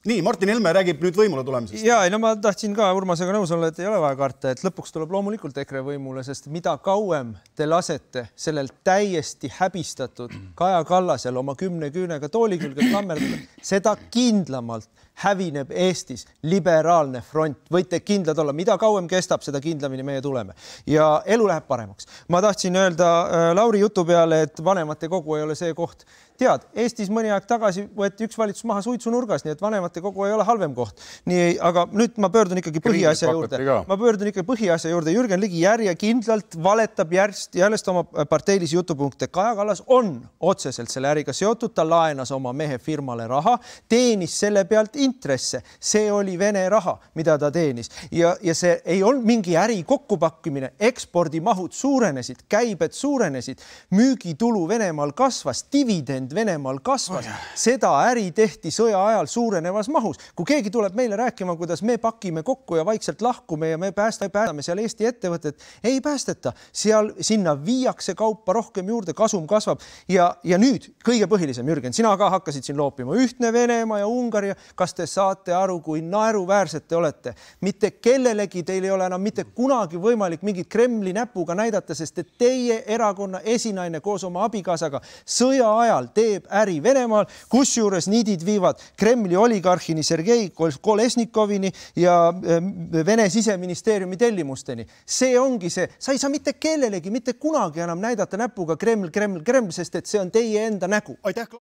nii Martin Helme räägib nüüd võimule tulemisest. ja ei no ma tahtsin ka Urmasega nõus olla, et ei ole vaja karta, et lõpuks tuleb loomulikult EKRE võimule, sest mida kauem te lasete sellel täiesti häbistatud Kaja Kallasel oma kümne küünega tooli külge klammerdada, seda kindlamalt hävineb Eestis liberaalne front, võite kindlad olla, mida kauem kestab, seda kindlamini meie tuleme ja elu läheb paremaks. ma tahtsin öelda äh, Lauri jutu peale, et vanematekogu ei ole see koht. tead, Eestis mõni aeg tagasi võeti üks valitsus maha suitsunurgas, nii et vanemad vanematekogu ei ole halvem koht. nii, aga nüüd ma pöördun ikkagi põhiasja juurde, ma pöördun ikka põhiasja juurde, Jürgen Ligi järjekindlalt valetab järjest, järjest oma parteilisi jutupunkte. Kaja Kallas on otseselt selle äriga seotud, ta laenas oma mehe firmale raha, teenis selle pealt intresse, see oli Vene raha, mida ta teenis ja, ja see ei olnud mingi äri kokkupakkimine, ekspordimahud suurenesid, käibed suurenesid, müügitulu Venemaal kasvas, dividend Venemaal kasvas, seda äri tehti sõja ajal suureneva piisavas mahus. kui keegi tuleb meile rääkima, kuidas me pakime kokku ja vaikselt lahkume ja me päästa, päästame seal Eesti ettevõtet, ei päästeta, seal sinna viiakse kaupa rohkem juurde, kasum kasvab ja, ja nüüd kõige põhilisem, Jürgen, sina ka hakkasid siin loopima, ühtne Venemaa ja Ungari, kas te saate aru, kui naeruväärsed te olete? mitte kellelegi teil ei ole enam mitte kunagi võimalik mingit Kremli näpuga näidata, sest et teie erakonna esinaine koos oma abikaasaga sõja ajal teeb äri Venemaal, kusjuures niidid viivad Kremli oligarh oligarhini Sergei Kolesnikovini ja eh, Vene siseministeeriumi tellimusteni. see ongi see, sa ei saa mitte kellelegi mitte kunagi enam näidata näpuga Kreml, Kreml, Kreml, sest et see on teie enda nägu. aitäh.